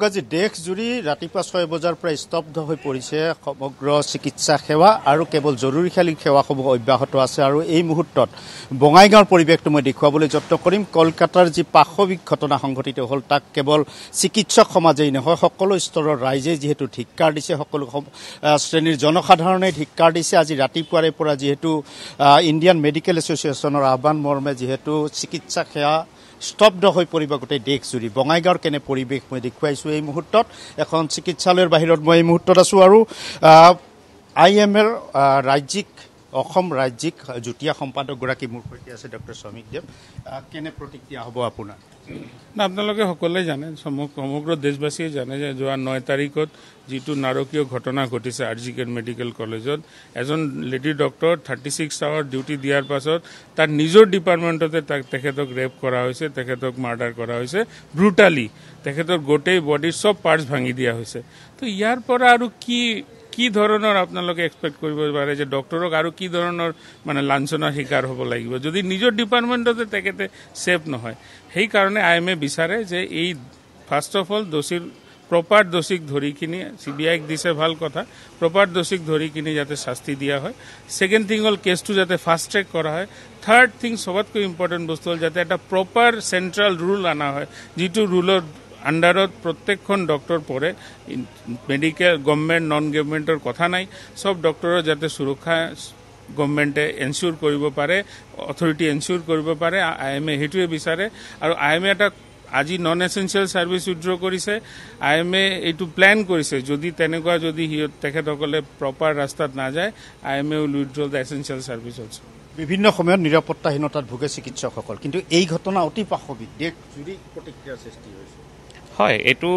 আজি দেশ জুৰি ৰাতিপুৱা ছয় বজাৰ পৰা স্তব্ধ হৈ পৰিছে সমগ্ৰ চিকিৎসা সেৱা আৰু কেৱল জৰুৰীকালীন সেৱাসমূহ অব্যাহত আছে আৰু এই মুহূৰ্তত বঙাইগাঁৱৰ পৰিৱেশটো মই দেখুৱাবলৈ যত্ন কৰিম কলকাতাৰ যি পাশৱিক ঘটনা সংঘটিত হ'ল তাক কেৱল চিকিৎসক সমাজেই নহয় সকলো স্তৰৰ ৰাইজেই যিহেতু ধিক্কাৰ দিছে সকলো শ্ৰেণীৰ জনসাধাৰণে ধিক্কাৰ দিছে আজি ৰাতিপুৱাৰে পৰা যিহেতু ইণ্ডিয়ান মেডিকেল এছ'চিয়েচনৰ আহ্বান মৰ্মে যিহেতু চিকিৎসা সেৱা স্তব্ধ হৈ পৰিব গোটেই দেশজুৰি বঙাইগাঁৱৰ কেনে পৰিৱেশ মই দেখুৱাইছোঁ এই মুহূৰ্তত এখন চিকিৎসালয়ৰ বাহিৰত মই এই মুহূৰ্তত আছোঁ আৰু আই এম এৰ ৰাজ্যিক অসম ৰাজ্যিক যুটীয়া সম্পাদকগৰাকী মোৰ সৈতে আছে ডক্টৰ শ্ৰমিকদেৱ কেনে প্ৰতিক্ৰিয়া হ'ব আপোনাৰ আপোনালোকে সকলোৱে জানে সমগ্ৰ দেশবাসীয়ে জানে যে যোৱা ন তাৰিখত যিটো নাৰকীয় ঘটনা ঘটিছে আৰ জি কেন মেডিকেল কলেজত এজন lady doctor thirty six hour duty দিয়াৰ পাছত তাৰ নিজৰ ডিপাৰ্টমেণ্টতে তাক তেখেতক ৰেপ কৰা হৈছে তেখেতক মাৰ্ডাৰ কৰা হৈছে ব্ৰুটালি তেখেতৰ গোটেই বডিৰ চব পাৰ্টছ ভাঙি দিয়া হৈছে তো ইয়াৰ পৰা আৰু কি কি ধৰণৰ আপোনালোকে এক্সপেক্ট কৰিব পাৰে যে ডক্টৰক আৰু কি ধৰণৰ মানে লাঞ্ছনাৰ শিকাৰ হব লাগিব যদি নিজৰ ডিপাৰ্টমেণ্টতে তেখেতে ছেফ নহয় সেইকাৰণে আই এম এ বিচাৰে যে এই ফাৰ্ষ্ট অফ অল দোষীৰ প্ৰপাৰ দোষীক ধৰি কিনি চি বি আইক দিছে ভাল কথা প্ৰপাৰ দোষীক ধৰি কিনে যাতে শাস্তি দিয়া হয় ছেকেণ্ড থিং হল কেছটো যাতে ফাষ্ট ট্ৰেক কৰা হয় থাৰ্ড থিং চবতকৈ ইম্পৰ্টেণ্ট বস্তু হল যাতে এটা প্ৰপাৰ চেণ্ট্ৰেল ৰুল অনা হয় যিটো যুল আণ্ডাৰত প্ৰত্যেকখন ডক্টৰ পৰে মেডিকেল গভমেণ্ট নন গভমেণ্টৰ কথা নাই চব ডক্টৰৰ যাতে সুৰক্ষা গভমেণ্টে এনচিয়'ৰ কৰিব পাৰে অথৰিটি এনচিয়'ৰ কৰিব পাৰে আই এম এ সেইটোৱে বিচাৰে আৰু আই এম এ এটা আজি নন এচেঞ্চিয়েল ছাৰ্ভিচ উইড্ৰ কৰিছে আই এম এ এইটো প্লেন কৰিছে যদি তেনেকুৱা যদি সিহঁত তেখেতসকলে প্ৰপাৰ ৰাস্তাত নাযায় I M A will withdraw the essential service also' বিভিন্ন সময়ত নিৰাপত্তাহীনতাত ভোগে চিকিৎসকসকল কিন্তু এই ঘটনা অতি পাশৱিক দেশজুৰি প্ৰতিক্ৰিয়াৰ সৃষ্টি হৈছে হয় এইটো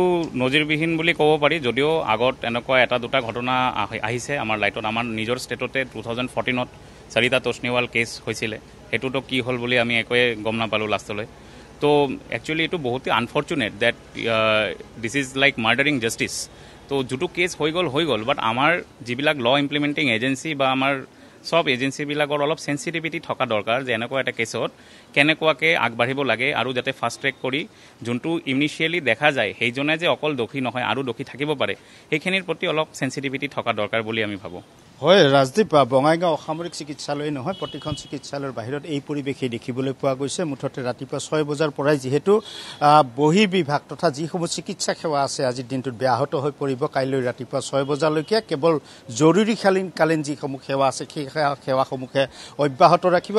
নজিৰবিহীন বুলি ক'ব পাৰি যদিও আগত এনেকুৱা এটা দুটা ঘটনা আহিছে আমাৰ লাইটত আমাৰ নিজৰ ষ্টেটতে টু থাউজেণ্ড ফৰ্টিনত চাৰিটা তোষনিৱাল কেছ হৈছিলে সেইটোতো কি হ'ল বুলি আমি একোৱে গম নাপালোঁ লাষ্টলৈ তো একচুৱেলি এইটো বহুতেই unfortunate that this is like murdering justice তো যিটো কেছ হৈ গ'ল হৈ গ'ল বাট আমাৰ যিবিলাক ল ইমপ্লিমেণ্টিং এজেঞ্চি বা আমাৰ চব এজেঞ্চিবিলাকৰ অলপ চেঞ্চিটিভিটি থকা দৰকাৰ যে এনেকুৱা এটা কেছত কেনেকুৱাকৈ আগবাঢ়িব লাগে আৰু যাতে ফাষ্ট ট্ৰেক কৰি যোনটো ইনিচিয়েলি দেখা যায় সেইজনে যে অকল দোষী নহয় আৰু দোষী থাকিব পাৰে সেইখিনিৰ প্ৰতি অলপ চেঞ্চিটিভিটি থকা দৰকাৰ বুলি আমি ভাবোঁ হয় ৰাজদ্বীপ বঙাইগাঁও অসামৰিক চিকিৎসালয় নহয় প্ৰতিখন চিকিৎসালয়ৰ বাহিৰত এই পৰিৱেশেই দেখিবলৈ পোৱা গৈছে মুঠতে ৰাতিপুৱা ছয় বজাৰ পৰাই যিহেতু বহিৰ্বিভাগ তথা যিসমূহ চিকিৎসা সেৱা আছে আজিৰ দিনটোত ব্যাহত হৈ পৰিব কাইলৈ ৰাতিপুৱা ছয় বজালৈকে কেৱল জৰুৰীকালীনকালীন যিসমূহ সেৱা আছে সেই সেৱাসমূহে অব্যাহত ৰাখিব